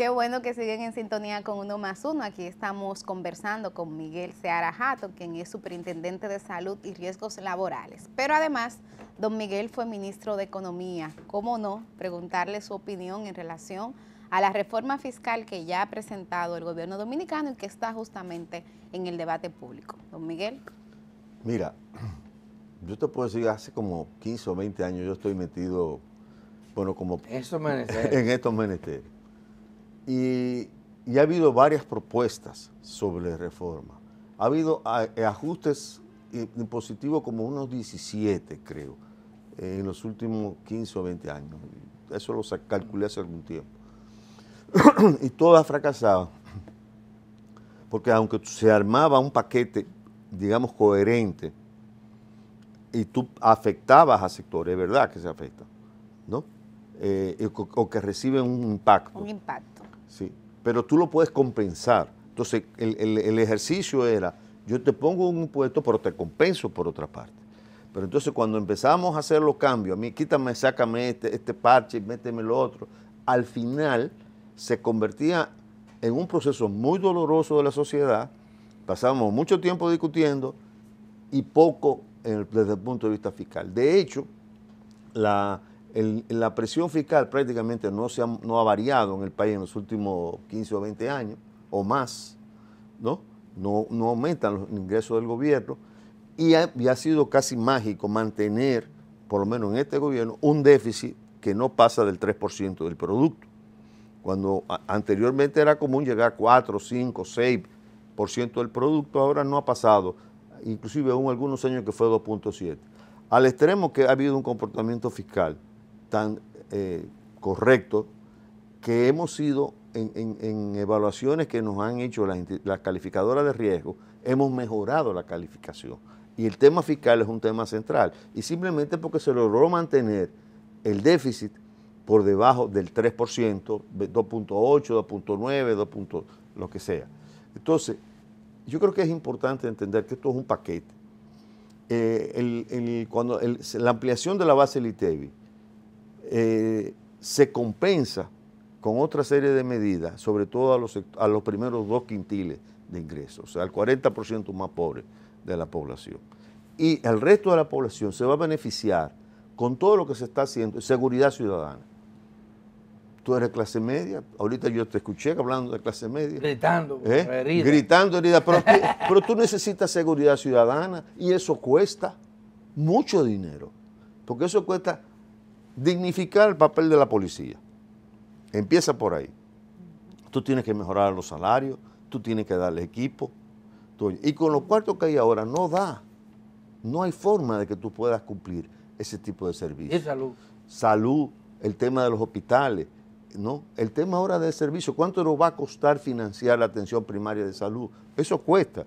Qué bueno que siguen en sintonía con Uno más Uno. Aquí estamos conversando con Miguel Seara Jato, quien es superintendente de Salud y Riesgos Laborales. Pero además, don Miguel fue ministro de Economía. ¿Cómo no preguntarle su opinión en relación a la reforma fiscal que ya ha presentado el gobierno dominicano y que está justamente en el debate público? Don Miguel. Mira, yo te puedo decir, hace como 15 o 20 años yo estoy metido, bueno, como... en estos menesteres y, ha habido varias propuestas sobre reforma. Ha habido ah, eh, ajustes impositivos eh, como unos 17, creo, eh, en los últimos 15 o 20 años. Eso lo calculé hace algún tiempo. y todas fracasaban. Porque aunque se armaba un paquete, digamos, coherente, y tú afectabas a sectores, es verdad que se afecta, ¿no? o, que reciben un impacto. Un impacto. ¿sí? pero tú lo puedes compensar. Entonces, el, ejercicio era, yo te pongo un impuesto, pero te compenso por otra parte. Pero entonces cuando empezamos a hacer los cambios, a mí quítame, sácame este, este parche, méteme lo otro, al final se convertía en un proceso muy doloroso de la sociedad, pasábamos mucho tiempo discutiendo y poco desde el punto de vista fiscal. De hecho, la, la presión fiscal prácticamente no, ha, variado en el país en los últimos 15 o 20 años o más, ¿no? No, aumentan los ingresos del gobierno y ha, sido casi mágico mantener, por lo menos en este gobierno, un déficit que no pasa del 3% del producto. Cuando anteriormente era común llegar a 4, 5, 6% del producto, ahora no ha pasado, inclusive aún algunos años que fue 2.7. Al extremo que ha habido un comportamiento fiscal tan eh, correctos que hemos sido en, evaluaciones que nos han hecho las, calificadoras de riesgo, hemos mejorado la calificación. Y el tema fiscal es un tema central. Y simplemente porque se logró mantener el déficit por debajo del 3%, 2.8, 2.9, 2. lo que sea. Entonces, yo creo que es importante entender que esto es un paquete. Eh, cuando la ampliación de la base del eh, se compensa con otra serie de medidas, sobre todo a los, a los primeros dos quintiles de ingresos, o sea, al 40% más pobre de la población. Y el resto de la población se va a beneficiar con todo lo que se está haciendo, seguridad ciudadana. Tú eres clase media, ahorita yo te escuché hablando de clase media. Gritando, ¿Eh? Gritando, herida, pero pero tú necesitas seguridad ciudadana y eso cuesta mucho dinero, porque eso cuesta dignificar el papel de la policía. Empieza por ahí. Tú tienes que mejorar los salarios, tú tienes que darle equipo. y con los cuartos que hay ahora no da. No hay forma de que tú puedas cumplir ese tipo de servicios. salud. Salud, el tema de los hospitales, ¿no? El tema ahora de servicio, ¿cuánto nos va a costar financiar la atención primaria de salud? Eso cuesta,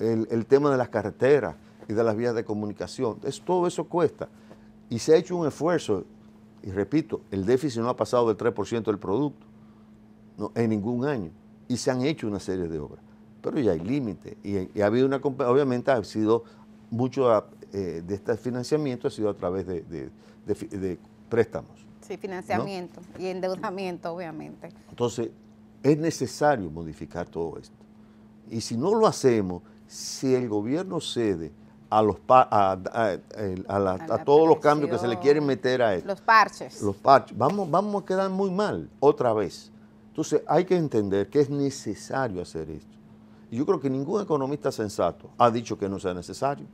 El, tema de las carreteras y de las vías de comunicación, todo eso cuesta. Y se ha hecho un esfuerzo, y repito, el déficit no ha pasado del 3% del producto en ningún año, y se han hecho una serie de obras, pero ya hay límite y, ha habido una, obviamente ha sido mucho eh, de este financiamiento ha sido a través de, préstamos. Sí, financiamiento y endeudamiento, obviamente. Entonces, es necesario modificar todo esto. Y si no lo hacemos, si el gobierno cede a, los a, a, a, todos los cambios que se le quieren meter a él. Los parches. Los parches. Vamos, vamos a quedar muy mal otra vez. Entonces hay que entender que es necesario hacer esto. Y yo creo que ningún economista sensato ha dicho que no sea necesario.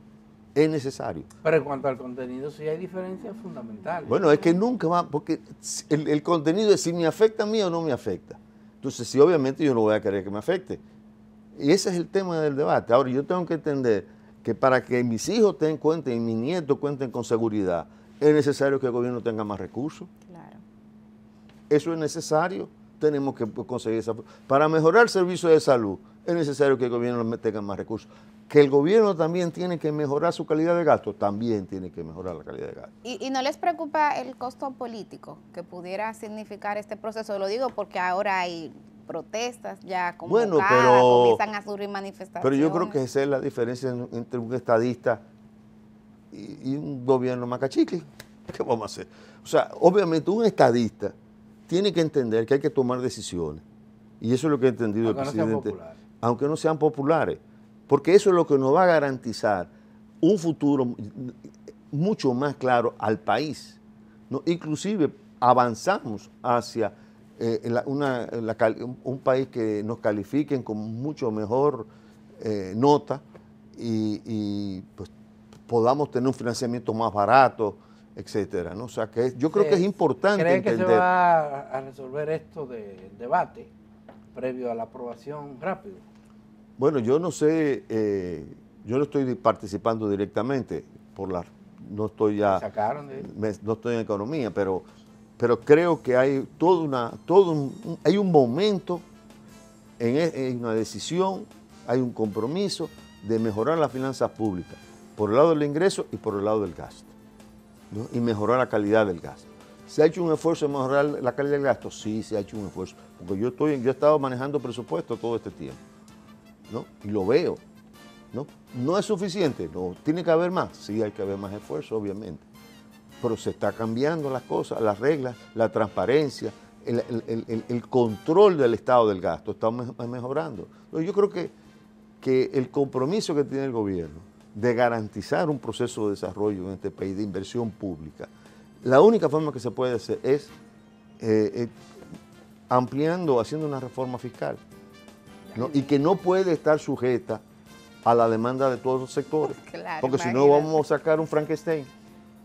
Es necesario. Pero en cuanto al contenido, sí hay diferencias fundamentales. Bueno, es que nunca va, porque el, el contenido es si me afecta a mí o no me afecta. Entonces, sí, obviamente yo no voy a querer que me afecte. Y ese es el tema del debate. Ahora, yo tengo que entender que para que mis hijos tengan cuenta y mis nietos cuenten con seguridad, es necesario que el gobierno tenga más recursos. Claro. Eso es necesario. Tenemos que conseguir esa. Para mejorar el servicio de salud, es necesario que el gobierno tenga más recursos. Que el gobierno también tiene que mejorar su calidad de gasto, también tiene que mejorar la calidad de gasto. ¿Y, ¿Y, no les preocupa el costo político que pudiera significar este proceso? Lo digo porque ahora hay protestas ya como bueno, pero, a surgir manifestaciones. Pero yo creo que esa es la diferencia entre un estadista y, un gobierno macachicle. ¿Qué vamos a hacer? O sea, obviamente un estadista tiene que entender que hay que tomar decisiones. Y eso es lo que ha entendido el presidente. aunque no sean populares. Porque eso es lo que nos va a garantizar un futuro mucho más claro al país. ¿no? Inclusive avanzamos hacia eh, una, un país que nos califiquen con mucho mejor eh, nota y, pues, podamos tener un financiamiento más barato, etcétera. ¿no? O sea que yo creo que es importante entender. que se va a resolver esto de debate previo a la aprobación rápido? Bueno, yo no sé, eh, yo no estoy participando directamente por la no estoy ya. no estoy en economía, pero pero creo que hay una, todo un, hay un momento en, una e, decisión, hay un compromiso de mejorar las finanzas públicas por el lado del ingreso y por el lado del gasto, y mejorar la calidad del gasto. ¿Se ha hecho un esfuerzo en mejorar la calidad del gasto? Sí, se ha hecho un esfuerzo, porque yo, estoy, yo he estado manejando presupuesto todo este tiempo, ¿no? y lo veo. ¿no? ¿No es suficiente? No. ¿Tiene que haber más? Sí, hay que haber más esfuerzo, obviamente pero se está cambiando las cosas, las reglas, la transparencia, el, control del estado del gasto está mejorando. yo creo que, que el compromiso que tiene el gobierno de garantizar un proceso de desarrollo en este país, de inversión pública, la única forma que se puede hacer es eh, eh, ampliando, haciendo una reforma fiscal, y que no puede estar sujeta a la demanda de todos los sectores, porque si no vamos a sacar un Frankenstein.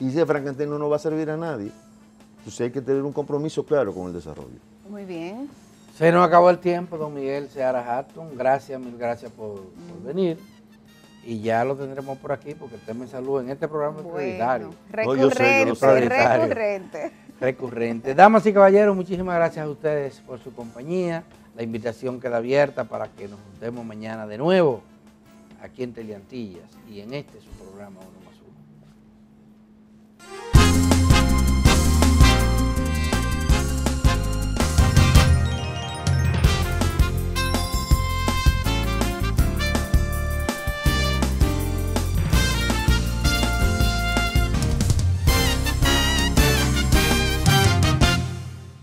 Y de francamente no nos va a servir a nadie. Entonces hay que tener un compromiso claro con el desarrollo. Muy bien. Se nos acabó el tiempo, don Miguel Seara Hatton. Gracias, mil gracias por, mm. venir y ya lo tendremos por aquí porque usted me saluda en este programa es Recurrente, recurrente. Recurrente. Damas y caballeros, muchísimas gracias a ustedes por su compañía. La invitación queda abierta para que nos juntemos mañana de nuevo aquí en Teleantillas y en este su programa.